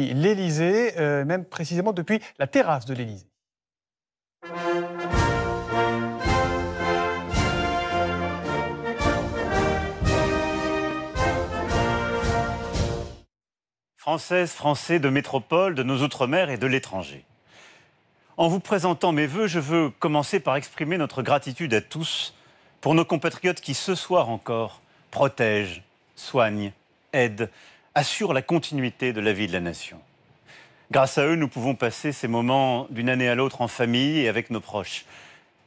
l'Élysée, euh, même précisément depuis la terrasse de l'Élysée. Françaises, Français de métropole, de nos Outre-mer et de l'étranger. En vous présentant mes voeux, je veux commencer par exprimer notre gratitude à tous pour nos compatriotes qui, ce soir encore, protègent, soignent, aident, Assure la continuité de la vie de la nation. Grâce à eux, nous pouvons passer ces moments d'une année à l'autre en famille et avec nos proches.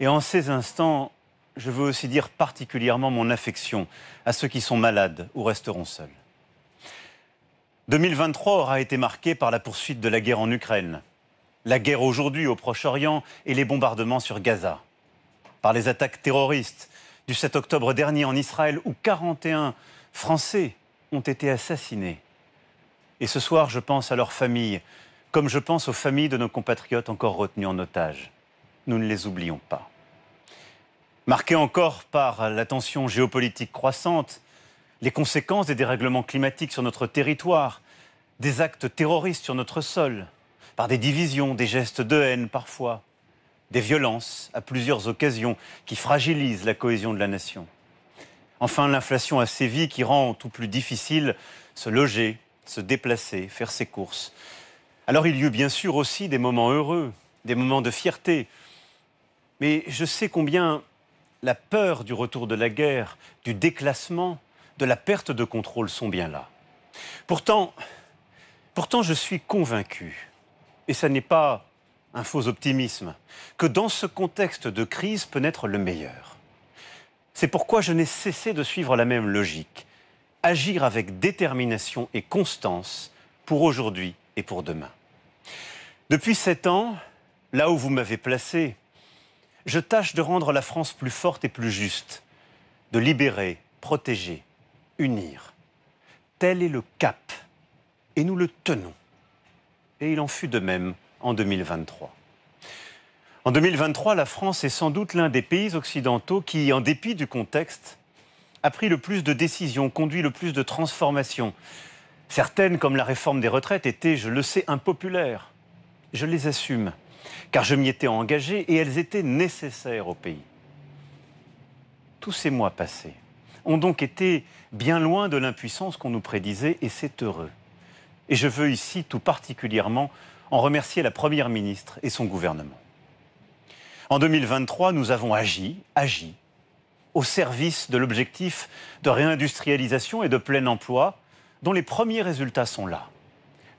Et en ces instants, je veux aussi dire particulièrement mon affection à ceux qui sont malades ou resteront seuls. 2023 aura été marqué par la poursuite de la guerre en Ukraine, la guerre aujourd'hui au Proche-Orient et les bombardements sur Gaza, par les attaques terroristes du 7 octobre dernier en Israël où 41 Français ont été assassinés. Et ce soir, je pense à leurs familles, comme je pense aux familles de nos compatriotes encore retenus en otage. Nous ne les oublions pas. Marqués encore par la tension géopolitique croissante, les conséquences des dérèglements climatiques sur notre territoire, des actes terroristes sur notre sol, par des divisions, des gestes de haine parfois, des violences à plusieurs occasions qui fragilisent la cohésion de la nation. Enfin, l'inflation a sévi qui rend tout plus difficile se loger, se déplacer, faire ses courses. Alors il y eut bien sûr aussi des moments heureux, des moments de fierté. Mais je sais combien la peur du retour de la guerre, du déclassement, de la perte de contrôle sont bien là. Pourtant, pourtant je suis convaincu, et ce n'est pas un faux optimisme, que dans ce contexte de crise peut naître le meilleur. C'est pourquoi je n'ai cessé de suivre la même logique. Agir avec détermination et constance pour aujourd'hui et pour demain. Depuis sept ans, là où vous m'avez placé, je tâche de rendre la France plus forte et plus juste, de libérer, protéger, unir. Tel est le cap, et nous le tenons. Et il en fut de même en 2023. En 2023, la France est sans doute l'un des pays occidentaux qui, en dépit du contexte, a pris le plus de décisions, conduit le plus de transformations. Certaines, comme la réforme des retraites, étaient, je le sais, impopulaires. Je les assume, car je m'y étais engagé et elles étaient nécessaires au pays. Tous ces mois passés ont donc été bien loin de l'impuissance qu'on nous prédisait, et c'est heureux. Et je veux ici tout particulièrement en remercier la Première ministre et son gouvernement. En 2023, nous avons agi, agi, au service de l'objectif de réindustrialisation et de plein emploi, dont les premiers résultats sont là.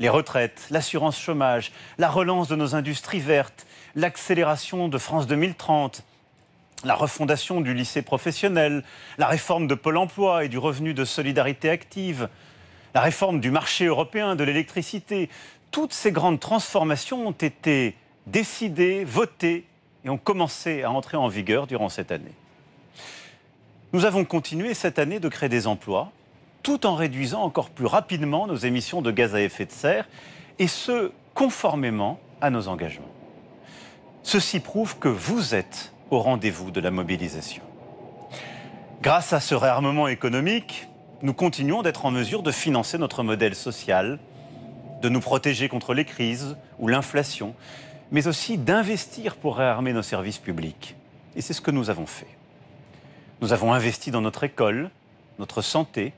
Les retraites, l'assurance chômage, la relance de nos industries vertes, l'accélération de France 2030, la refondation du lycée professionnel, la réforme de Pôle emploi et du revenu de solidarité active, la réforme du marché européen de l'électricité, toutes ces grandes transformations ont été décidées, votées ont commencé à entrer en vigueur durant cette année. Nous avons continué cette année de créer des emplois, tout en réduisant encore plus rapidement nos émissions de gaz à effet de serre, et ce, conformément à nos engagements. Ceci prouve que vous êtes au rendez-vous de la mobilisation. Grâce à ce réarmement économique, nous continuons d'être en mesure de financer notre modèle social, de nous protéger contre les crises ou l'inflation, mais aussi d'investir pour réarmer nos services publics. Et c'est ce que nous avons fait. Nous avons investi dans notre école, notre santé,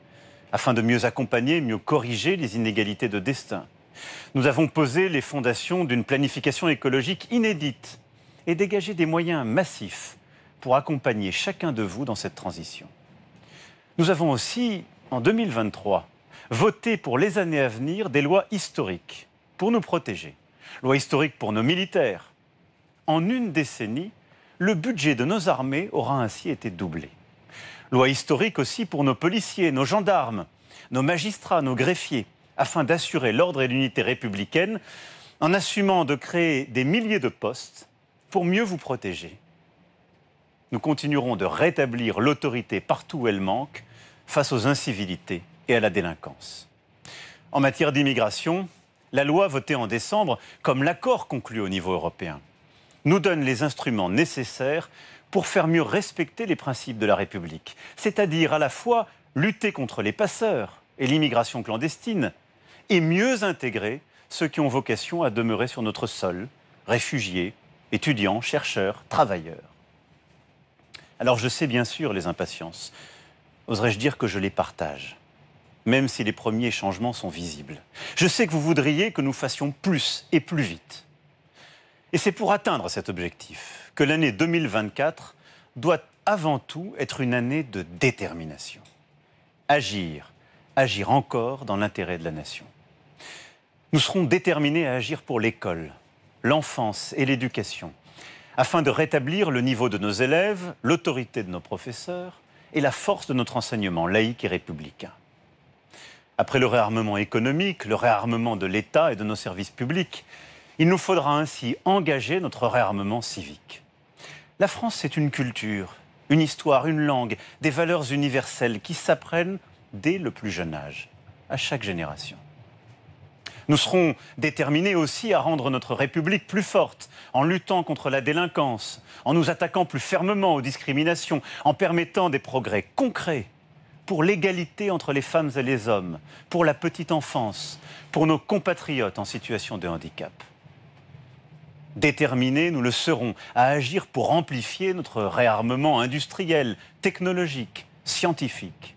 afin de mieux accompagner, et mieux corriger les inégalités de destin. Nous avons posé les fondations d'une planification écologique inédite et dégagé des moyens massifs pour accompagner chacun de vous dans cette transition. Nous avons aussi, en 2023, voté pour les années à venir des lois historiques pour nous protéger loi historique pour nos militaires. En une décennie, le budget de nos armées aura ainsi été doublé. Loi historique aussi pour nos policiers, nos gendarmes, nos magistrats, nos greffiers, afin d'assurer l'ordre et l'unité républicaine, en assumant de créer des milliers de postes pour mieux vous protéger. Nous continuerons de rétablir l'autorité partout où elle manque, face aux incivilités et à la délinquance. En matière d'immigration, la loi votée en décembre comme l'accord conclu au niveau européen nous donne les instruments nécessaires pour faire mieux respecter les principes de la République, c'est-à-dire à la fois lutter contre les passeurs et l'immigration clandestine, et mieux intégrer ceux qui ont vocation à demeurer sur notre sol, réfugiés, étudiants, chercheurs, travailleurs. Alors je sais bien sûr les impatiences. Oserais-je dire que je les partage même si les premiers changements sont visibles. Je sais que vous voudriez que nous fassions plus et plus vite. Et c'est pour atteindre cet objectif que l'année 2024 doit avant tout être une année de détermination. Agir, agir encore dans l'intérêt de la nation. Nous serons déterminés à agir pour l'école, l'enfance et l'éducation, afin de rétablir le niveau de nos élèves, l'autorité de nos professeurs et la force de notre enseignement laïque et républicain. Après le réarmement économique, le réarmement de l'État et de nos services publics, il nous faudra ainsi engager notre réarmement civique. La France, c'est une culture, une histoire, une langue, des valeurs universelles qui s'apprennent dès le plus jeune âge, à chaque génération. Nous serons déterminés aussi à rendre notre République plus forte en luttant contre la délinquance, en nous attaquant plus fermement aux discriminations, en permettant des progrès concrets pour l'égalité entre les femmes et les hommes, pour la petite enfance, pour nos compatriotes en situation de handicap. Déterminés, nous le serons à agir pour amplifier notre réarmement industriel, technologique, scientifique.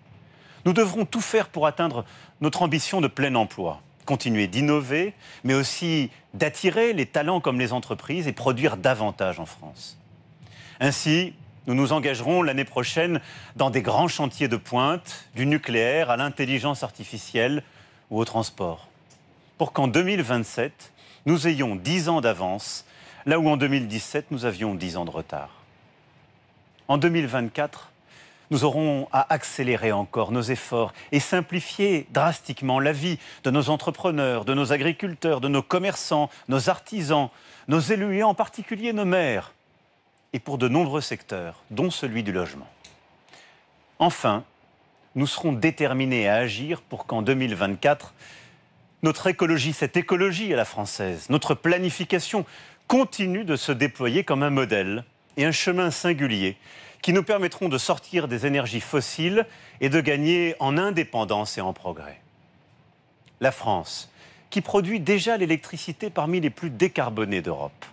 Nous devrons tout faire pour atteindre notre ambition de plein emploi, continuer d'innover, mais aussi d'attirer les talents comme les entreprises et produire davantage en France. Ainsi, nous nous engagerons l'année prochaine dans des grands chantiers de pointe, du nucléaire à l'intelligence artificielle ou au transport. Pour qu'en 2027, nous ayons 10 ans d'avance, là où en 2017, nous avions 10 ans de retard. En 2024, nous aurons à accélérer encore nos efforts et simplifier drastiquement la vie de nos entrepreneurs, de nos agriculteurs, de nos commerçants, nos artisans, nos élus et en particulier nos maires et pour de nombreux secteurs, dont celui du logement. Enfin, nous serons déterminés à agir pour qu'en 2024, notre écologie, cette écologie à la française, notre planification continue de se déployer comme un modèle et un chemin singulier qui nous permettront de sortir des énergies fossiles et de gagner en indépendance et en progrès. La France, qui produit déjà l'électricité parmi les plus décarbonées d'Europe,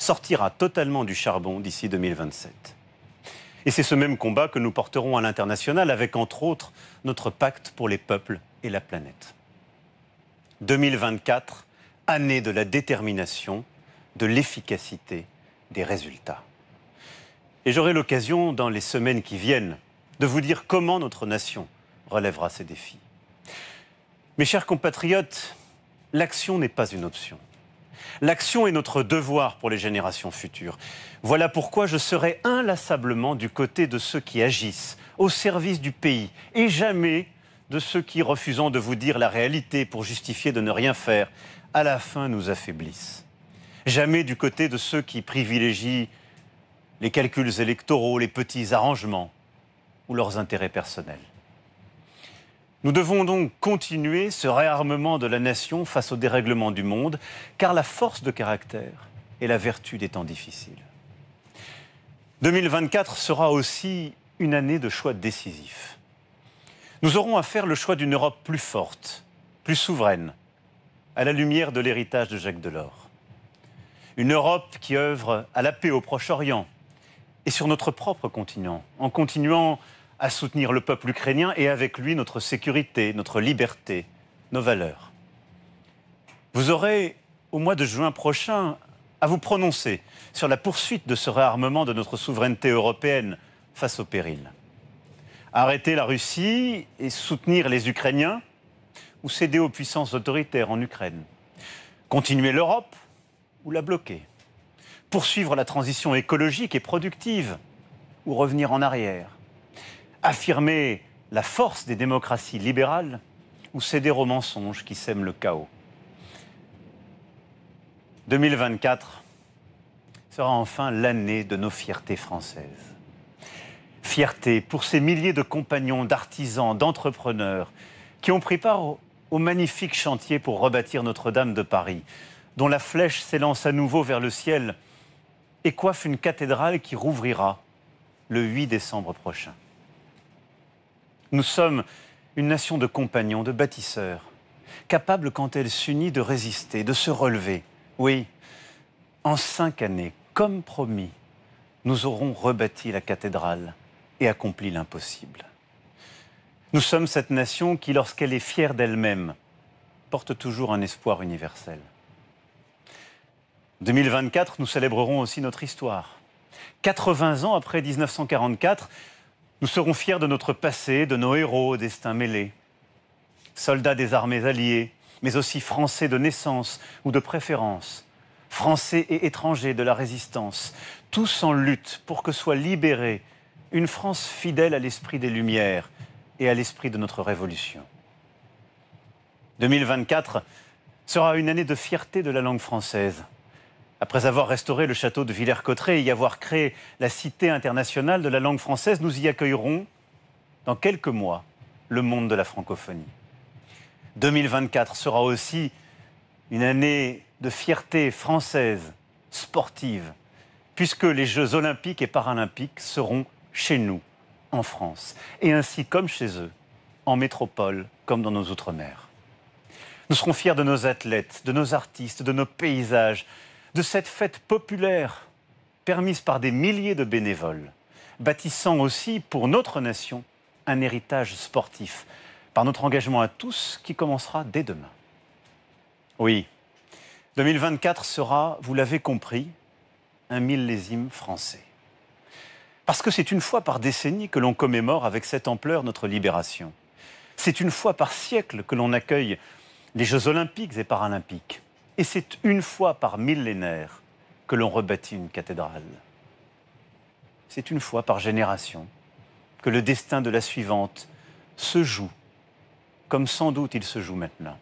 sortira totalement du charbon d'ici 2027. Et c'est ce même combat que nous porterons à l'international avec, entre autres, notre pacte pour les peuples et la planète. 2024, année de la détermination, de l'efficacité, des résultats. Et j'aurai l'occasion, dans les semaines qui viennent, de vous dire comment notre nation relèvera ces défis. Mes chers compatriotes, l'action n'est pas une option. L'action est notre devoir pour les générations futures. Voilà pourquoi je serai inlassablement du côté de ceux qui agissent, au service du pays, et jamais de ceux qui, refusant de vous dire la réalité pour justifier de ne rien faire, à la fin nous affaiblissent. Jamais du côté de ceux qui privilégient les calculs électoraux, les petits arrangements ou leurs intérêts personnels. Nous devons donc continuer ce réarmement de la nation face au dérèglement du monde, car la force de caractère est la vertu des temps difficiles. 2024 sera aussi une année de choix décisifs. Nous aurons à faire le choix d'une Europe plus forte, plus souveraine, à la lumière de l'héritage de Jacques Delors. Une Europe qui œuvre à la paix au Proche-Orient et sur notre propre continent, en continuant à soutenir le peuple ukrainien et avec lui notre sécurité, notre liberté, nos valeurs. Vous aurez, au mois de juin prochain, à vous prononcer sur la poursuite de ce réarmement de notre souveraineté européenne face au péril. Arrêter la Russie et soutenir les Ukrainiens ou céder aux puissances autoritaires en Ukraine. Continuer l'Europe ou la bloquer. Poursuivre la transition écologique et productive ou revenir en arrière Affirmer la force des démocraties libérales ou céder aux mensonges qui sèment le chaos 2024 sera enfin l'année de nos fiertés françaises. Fierté pour ces milliers de compagnons, d'artisans, d'entrepreneurs qui ont pris part au, au magnifique chantier pour rebâtir Notre-Dame de Paris, dont la flèche s'élance à nouveau vers le ciel et coiffe une cathédrale qui rouvrira le 8 décembre prochain. Nous sommes une nation de compagnons, de bâtisseurs, capables quand elle s'unit de résister, de se relever. Oui, en cinq années, comme promis, nous aurons rebâti la cathédrale et accompli l'impossible. Nous sommes cette nation qui, lorsqu'elle est fière d'elle-même, porte toujours un espoir universel. 2024, nous célébrerons aussi notre histoire. 80 ans après 1944, nous serons fiers de notre passé, de nos héros au destin mêlés. Soldats des armées alliées, mais aussi Français de naissance ou de préférence, Français et étrangers de la résistance, tous en lutte pour que soit libérée une France fidèle à l'esprit des Lumières et à l'esprit de notre Révolution. 2024 sera une année de fierté de la langue française. Après avoir restauré le château de Villers-Cotterêts et y avoir créé la Cité internationale de la langue française, nous y accueillerons dans quelques mois le monde de la francophonie. 2024 sera aussi une année de fierté française, sportive, puisque les Jeux olympiques et paralympiques seront chez nous, en France, et ainsi comme chez eux, en métropole comme dans nos Outre-mer. Nous serons fiers de nos athlètes, de nos artistes, de nos paysages, de cette fête populaire permise par des milliers de bénévoles, bâtissant aussi pour notre nation un héritage sportif, par notre engagement à tous qui commencera dès demain. Oui, 2024 sera, vous l'avez compris, un millésime français. Parce que c'est une fois par décennie que l'on commémore avec cette ampleur notre libération. C'est une fois par siècle que l'on accueille les Jeux olympiques et paralympiques. Et c'est une fois par millénaire que l'on rebâtit une cathédrale. C'est une fois par génération que le destin de la suivante se joue, comme sans doute il se joue maintenant.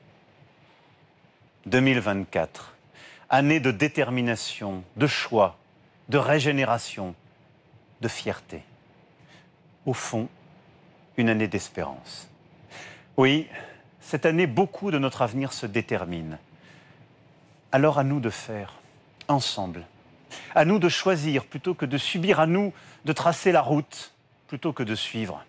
2024, année de détermination, de choix, de régénération, de fierté. Au fond, une année d'espérance. Oui, cette année, beaucoup de notre avenir se détermine alors à nous de faire, ensemble. À nous de choisir plutôt que de subir, à nous de tracer la route plutôt que de suivre.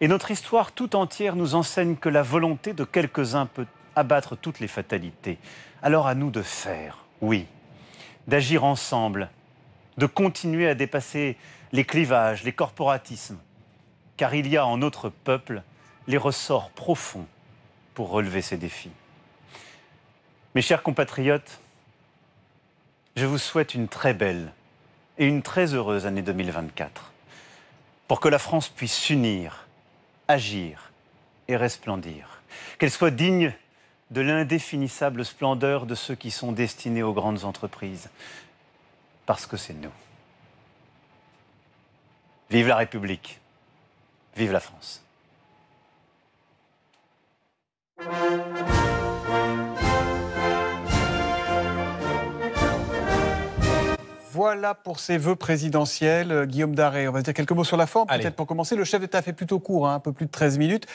Et notre histoire tout entière nous enseigne que la volonté de quelques-uns peut abattre toutes les fatalités. Alors à nous de faire, oui, d'agir ensemble, de continuer à dépasser les clivages, les corporatismes, car il y a en notre peuple les ressorts profonds pour relever ces défis. Mes chers compatriotes, je vous souhaite une très belle et une très heureuse année 2024 pour que la France puisse s'unir, agir et resplendir, qu'elle soit digne de l'indéfinissable splendeur de ceux qui sont destinés aux grandes entreprises, parce que c'est nous. Vive la République, vive la France. Voilà pour ces vœux présidentiels, euh, Guillaume Daré. On va dire quelques mots sur la forme, peut-être pour commencer. Le chef d'État fait plutôt court, hein, un peu plus de 13 minutes.